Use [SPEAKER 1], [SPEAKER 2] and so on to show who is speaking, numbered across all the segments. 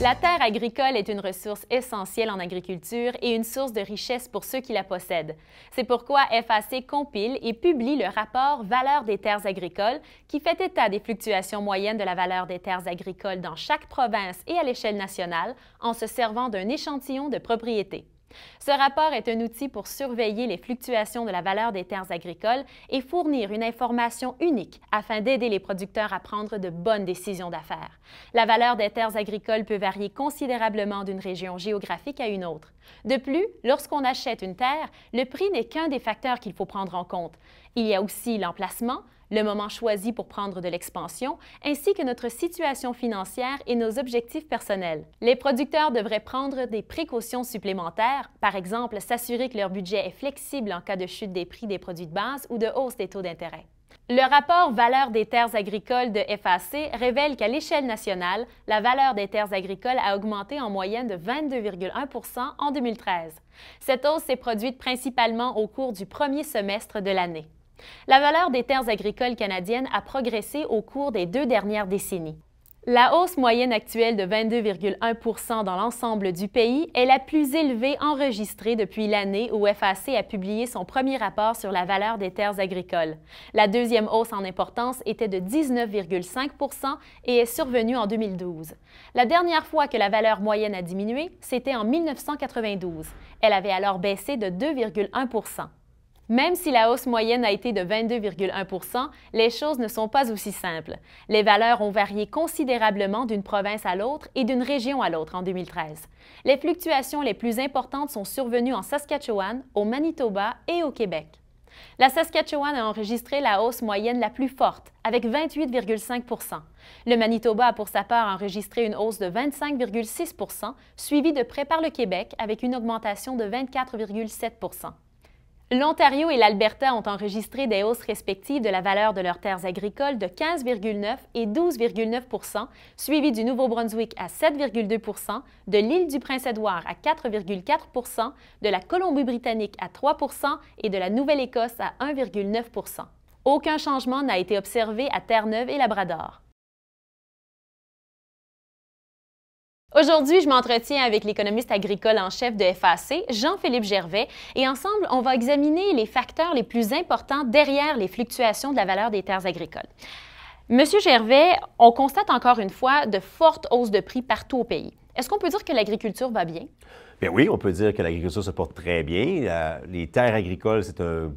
[SPEAKER 1] La terre agricole est une ressource essentielle en agriculture et une source de richesse pour ceux qui la possèdent. C'est pourquoi FAC compile et publie le rapport Valeur des terres agricoles qui fait état des fluctuations moyennes de la valeur des terres agricoles dans chaque province et à l'échelle nationale en se servant d'un échantillon de propriétés. Ce rapport est un outil pour surveiller les fluctuations de la valeur des terres agricoles et fournir une information unique afin d'aider les producteurs à prendre de bonnes décisions d'affaires. La valeur des terres agricoles peut varier considérablement d'une région géographique à une autre. De plus, lorsqu'on achète une terre, le prix n'est qu'un des facteurs qu'il faut prendre en compte. Il y a aussi l'emplacement, le moment choisi pour prendre de l'expansion, ainsi que notre situation financière et nos objectifs personnels. Les producteurs devraient prendre des précautions supplémentaires, par exemple s'assurer que leur budget est flexible en cas de chute des prix des produits de base ou de hausse des taux d'intérêt. Le rapport Valeur des terres agricoles de FAC révèle qu'à l'échelle nationale, la valeur des terres agricoles a augmenté en moyenne de 22,1 en 2013. Cette hausse s'est produite principalement au cours du premier semestre de l'année. La valeur des terres agricoles canadiennes a progressé au cours des deux dernières décennies. La hausse moyenne actuelle de 22,1 dans l'ensemble du pays est la plus élevée enregistrée depuis l'année où FAC a publié son premier rapport sur la valeur des terres agricoles. La deuxième hausse en importance était de 19,5 et est survenue en 2012. La dernière fois que la valeur moyenne a diminué, c'était en 1992. Elle avait alors baissé de 2,1 même si la hausse moyenne a été de 22,1 les choses ne sont pas aussi simples. Les valeurs ont varié considérablement d'une province à l'autre et d'une région à l'autre en 2013. Les fluctuations les plus importantes sont survenues en Saskatchewan, au Manitoba et au Québec. La Saskatchewan a enregistré la hausse moyenne la plus forte, avec 28,5 Le Manitoba a pour sa part enregistré une hausse de 25,6 suivie de près par le Québec, avec une augmentation de 24,7 L'Ontario et l'Alberta ont enregistré des hausses respectives de la valeur de leurs terres agricoles de 15,9 et 12,9 suivies du Nouveau-Brunswick à 7,2 de l'île du Prince-Édouard à 4,4 de la Colombie-Britannique à 3 et de la Nouvelle-Écosse à 1,9 Aucun changement n'a été observé à Terre-Neuve et Labrador. Aujourd'hui, je m'entretiens avec l'économiste agricole en chef de FAC, Jean-Philippe Gervais, et ensemble, on va examiner les facteurs les plus importants derrière les fluctuations de la valeur des terres agricoles. Monsieur Gervais, on constate encore une fois de fortes hausses de prix partout au pays. Est-ce qu'on peut dire que l'agriculture va bien?
[SPEAKER 2] Bien oui, on peut dire que l'agriculture se porte très bien. les terres agricoles, c'est un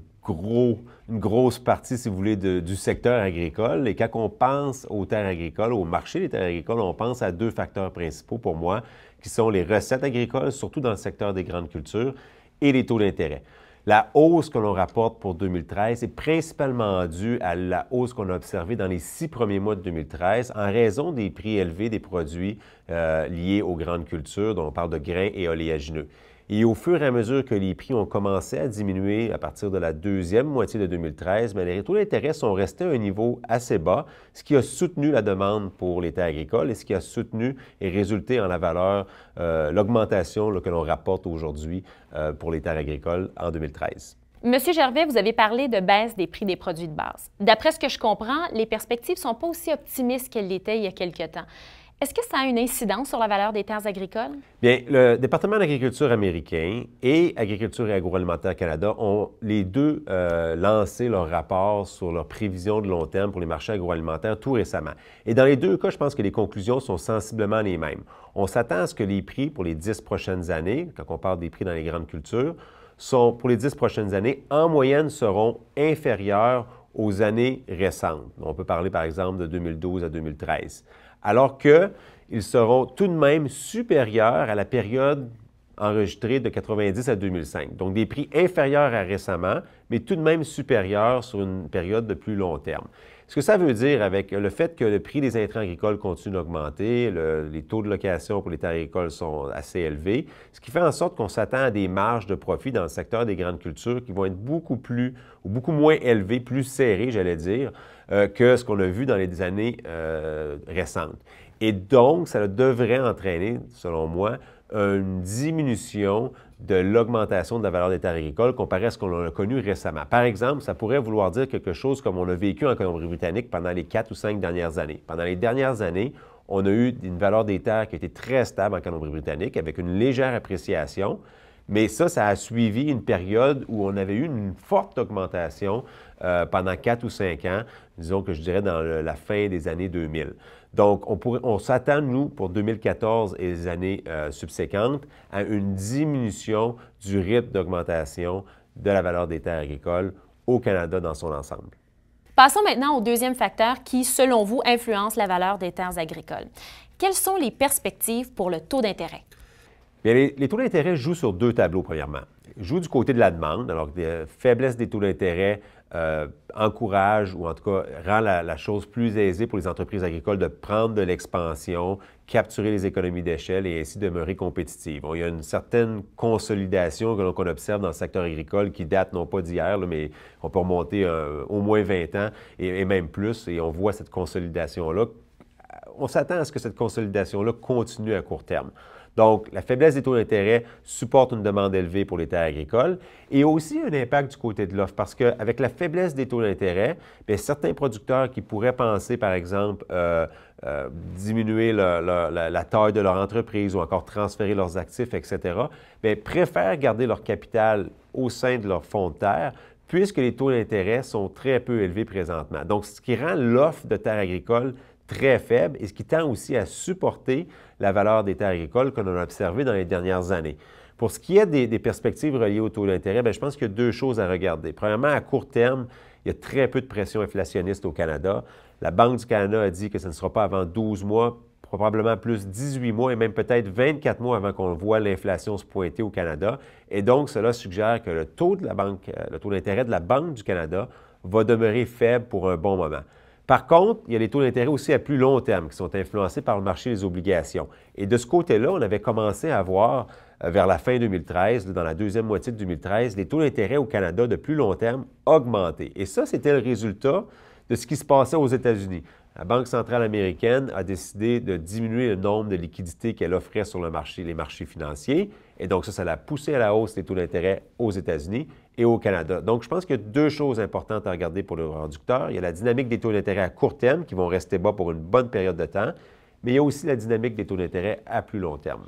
[SPEAKER 2] une grosse partie, si vous voulez, du secteur agricole. Et quand on pense aux terres agricoles, au marché des terres agricoles, on pense à deux facteurs principaux pour moi, qui sont les recettes agricoles, surtout dans le secteur des grandes cultures, et les taux d'intérêt. La hausse que l'on rapporte pour 2013 est principalement due à la hausse qu'on a observée dans les six premiers mois de 2013 en raison des prix élevés des produits euh, liés aux grandes cultures, dont on parle de grains et oléagineux. Et au fur et à mesure que les prix ont commencé à diminuer à partir de la deuxième moitié de 2013, mais ben, les taux d'intérêt sont restés à un niveau assez bas, ce qui a soutenu la demande pour les terres agricoles et ce qui a soutenu et résulté en la valeur, euh, l'augmentation que l'on rapporte aujourd'hui euh, pour les terres agricoles en 2013.
[SPEAKER 1] Monsieur Gervais, vous avez parlé de baisse des prix des produits de base. D'après ce que je comprends, les perspectives ne sont pas aussi optimistes qu'elles l'étaient il y a quelque temps. Est-ce que ça a une incidence sur la valeur des terres agricoles?
[SPEAKER 2] Bien, le département d'agriculture américain et Agriculture et agroalimentaire Canada ont les deux euh, lancé leur rapport sur leurs prévisions de long terme pour les marchés agroalimentaires tout récemment. Et dans les deux cas, je pense que les conclusions sont sensiblement les mêmes. On s'attend à ce que les prix pour les dix prochaines années, quand on parle des prix dans les grandes cultures, sont pour les dix prochaines années, en moyenne, seront inférieurs aux années récentes. On peut parler par exemple de 2012 à 2013 alors qu'ils seront tout de même supérieurs à la période enregistrée de 1990 à 2005. Donc des prix inférieurs à récemment, mais tout de même supérieurs sur une période de plus long terme. Ce que ça veut dire avec le fait que le prix des intrants agricoles continue d'augmenter, les taux de location pour les terres agricoles sont assez élevés, ce qui fait en sorte qu'on s'attend à des marges de profit dans le secteur des grandes cultures qui vont être beaucoup plus ou beaucoup moins élevées, plus serrées, j'allais dire, euh, que ce qu'on a vu dans les années euh, récentes. Et donc, ça devrait entraîner, selon moi, une diminution de l'augmentation de la valeur des terres agricoles comparée à ce qu'on a connu récemment. Par exemple, ça pourrait vouloir dire quelque chose comme on a vécu en Colombie-Britannique pendant les quatre ou cinq dernières années. Pendant les dernières années, on a eu une valeur des terres qui était très stable en Colombie-Britannique avec une légère appréciation, mais ça, ça a suivi une période où on avait eu une forte augmentation euh, pendant quatre ou cinq ans, disons que je dirais dans la fin des années 2000. Donc, on, s'attend, nous, pour 2014 et les années euh, subséquentes, à une diminution du rythme d'augmentation de la valeur des terres agricoles au Canada dans son ensemble.
[SPEAKER 1] Passons maintenant au deuxième facteur qui, selon vous, influence la valeur des terres agricoles. Quelles sont les perspectives pour le taux d'intérêt?
[SPEAKER 2] les, taux d'intérêt jouent sur deux tableaux, premièrement. Ils jouent du côté de la demande, alors que euh, faiblesse des taux d'intérêt euh, encourage ou en tout cas rend la, chose plus aisée pour les entreprises agricoles de prendre de l'expansion, capturer les économies d'échelle et ainsi demeurer compétitives. il y a une certaine consolidation que l'on observe dans le secteur agricole qui date non pas d'hier, mais on peut remonter euh, au moins 20 ans et même plus, et on voit cette consolidation-là. On s'attend à ce que cette consolidation-là continue à court terme. Donc, la faiblesse des taux d'intérêt supporte une demande élevée pour les terres agricoles et aussi un impact du côté de l'offre parce qu'avec la faiblesse des taux d'intérêt, certains producteurs qui pourraient penser, par exemple, euh, euh, diminuer la, taille de leur entreprise ou encore transférer leurs actifs, etc., préfèrent garder leur capital au sein de leur fonds de terre puisque les taux d'intérêt sont très peu élevés présentement. Donc, ce qui rend l'offre de terres agricoles très faible et ce qui tend aussi à supporter la valeur des terres agricoles que a observé dans les dernières années. Pour ce qui est des, perspectives reliées au taux d'intérêt, ben, je pense qu'il y a deux choses à regarder. Premièrement, à court terme, il y a très peu de pression inflationniste au Canada. La Banque du Canada a dit que ce ne sera pas avant 12 mois, probablement plus 18 mois et même peut-être 24 mois avant qu'on voit l'inflation se pointer au Canada. Et donc, cela suggère que le taux de la banque, euh, le taux d'intérêt de la Banque du Canada va demeurer faible pour un bon moment. Par contre, il y a les taux d'intérêt aussi à plus long terme qui sont influencés par le marché des obligations. Et de ce côté-là, on avait commencé à voir euh, vers la fin 2013, dans la deuxième moitié de 2013, les taux d'intérêt au Canada de plus long terme augmenter. Et ça, c'était le résultat de ce qui se passait aux États-Unis. La Banque centrale américaine a décidé de diminuer le nombre de liquidités qu'elle offrait sur le marché, les marchés financiers. Et donc, ça, ça l'a poussé à la hausse des taux d'intérêt aux États-Unis et au Canada. Donc, je pense qu'il y a deux choses importantes à regarder pour le réducteur. Il y a la dynamique des taux d'intérêt à court terme qui vont rester bas pour une bonne période de temps, mais il y a aussi la dynamique des taux d'intérêt à plus long terme.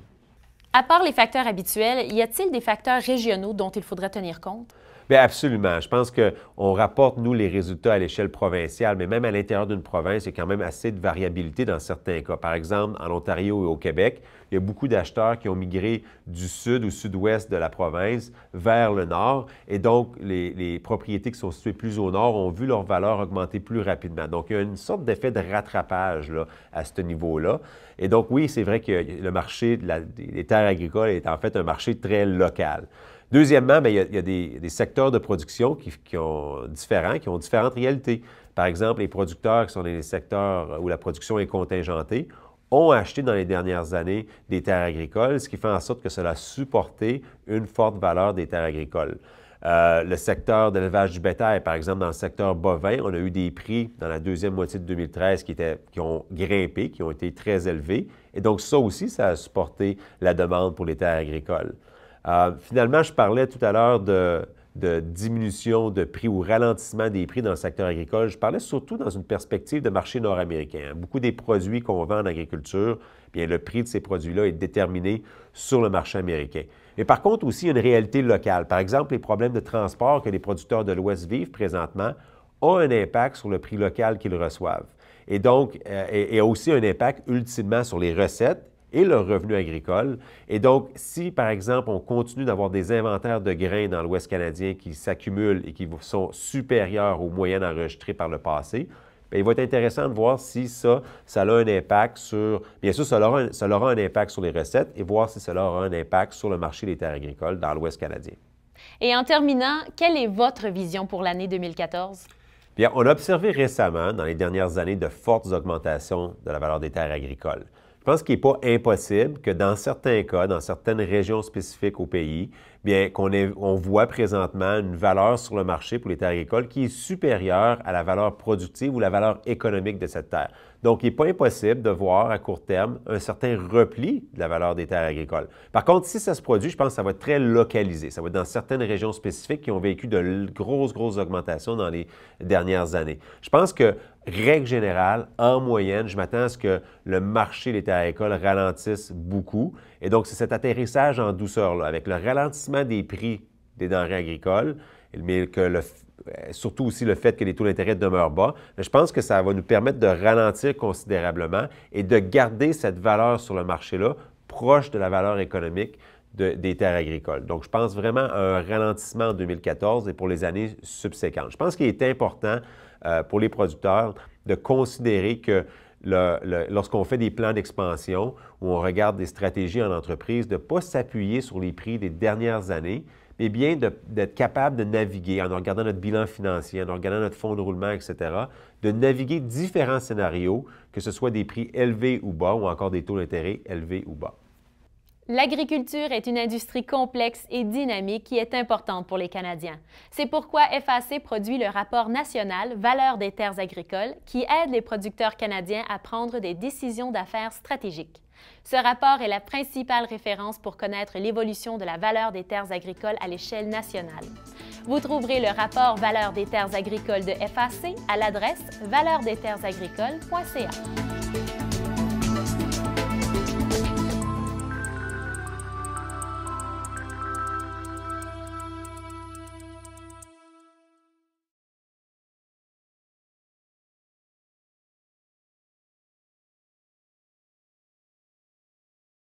[SPEAKER 1] À part les facteurs habituels, y a-t-il des facteurs régionaux dont il faudrait tenir compte?
[SPEAKER 2] absolument. Je pense qu'on rapporte, nous, les résultats à l'échelle provinciale, mais même à l'intérieur d'une province, il y a quand même assez de variabilité dans certains cas. Par exemple, en Ontario et au Québec, il y a beaucoup d'acheteurs qui ont migré du sud ou sud-ouest de la province vers le nord. Et donc, les, propriétés qui sont situées plus au nord ont vu leur valeur augmenter plus rapidement. Donc, il y a une sorte d'effet de rattrapage à ce niveau-là. Et donc, oui, c'est vrai que le marché des terres agricoles est en fait un marché très local. Deuxièmement, ben, il, y a, des, secteurs de production qui, ont différents, qui ont différentes réalités. Par exemple, les producteurs qui sont dans les secteurs où la production est contingentée ont acheté dans les dernières années des terres agricoles, ce qui fait en sorte que cela a supporté une forte valeur des terres agricoles. Euh, le secteur d'élevage du bétail, par exemple, dans le secteur bovin, on a eu des prix dans la deuxième moitié de 2013 qui ont grimpé, qui ont été très élevés. Et donc, ça aussi, ça a supporté la demande pour les terres agricoles. Euh, finalement, je parlais tout à l'heure de, diminution de prix ou ralentissement des prix dans le secteur agricole, je parlais surtout dans une perspective de marché nord-américain. Hein. Beaucoup des produits qu'on vend en agriculture, bien le prix de ces produits-là est déterminé sur le marché américain. Mais par contre, aussi une réalité locale. Par exemple, les problèmes de transport que les producteurs de l'Ouest vivent présentement ont un impact sur le prix local qu'ils reçoivent. Et donc, euh, et, et aussi un impact ultimement sur les recettes et leurs revenu agricole. Et donc, si, par exemple, on continue d'avoir des inventaires de grains dans l'Ouest canadien qui s'accumulent et qui sont supérieurs aux moyennes enregistrées par le passé, ben, il va être intéressant de voir si ça, ça a un impact sur. Bien sûr, ça aura, un, aura un impact sur les recettes et voir si cela aura un impact sur le marché des terres agricoles dans l'Ouest canadien.
[SPEAKER 1] Et en terminant, quelle est votre vision pour l'année 2014?
[SPEAKER 2] Bien, on a observé récemment, dans les dernières années, de fortes augmentations de la valeur des terres agricoles. Je pense qu'il n'est pas impossible que dans certains cas, dans certaines régions spécifiques au pays, bien qu'on on voit présentement une valeur sur le marché pour les terres agricoles qui est supérieure à la valeur productive ou la valeur économique de cette terre. Donc, il n'est pas impossible de voir à court terme un certain repli de la valeur des terres agricoles. Par contre, si ça se produit, je pense que ça va être très localisé. Ça va être dans certaines régions spécifiques qui ont vécu de grosses, grosses augmentations dans les dernières années. Je pense que règle générale, en moyenne, je m'attends à ce que le marché des terres agricoles ralentisse beaucoup. Et donc, c'est cet atterrissage en douceur, là, avec le ralentissement des prix des denrées agricoles, mais que euh, surtout aussi le fait que les taux d'intérêt demeurent bas, je pense que ça va nous permettre de ralentir considérablement et de garder cette valeur sur le marché-là proche de la valeur économique des terres agricoles. Donc, je pense vraiment à un ralentissement en 2014 et pour les années subséquentes. Je pense qu'il est important euh, pour les producteurs de considérer que lorsqu'on fait des plans d'expansion ou on regarde des stratégies en entreprise, de ne pas s'appuyer sur les prix des dernières années, mais bien d'être capable de naviguer en regardant notre bilan financier, en regardant notre fonds de roulement, etc., de naviguer différents scénarios, que ce soit des prix élevés ou bas ou encore des taux d'intérêt élevés ou bas.
[SPEAKER 1] L'agriculture est une industrie complexe et dynamique qui est importante pour les Canadiens. C'est pourquoi FAC produit le rapport national Valeur des terres agricoles qui aide les producteurs canadiens à prendre des décisions d'affaires stratégiques. Ce rapport est la principale référence pour connaître l'évolution de la valeur des terres agricoles à l'échelle nationale. Vous trouverez le rapport Valeur des terres agricoles de FAC à l'adresse valeurdesterresagricoles.ca.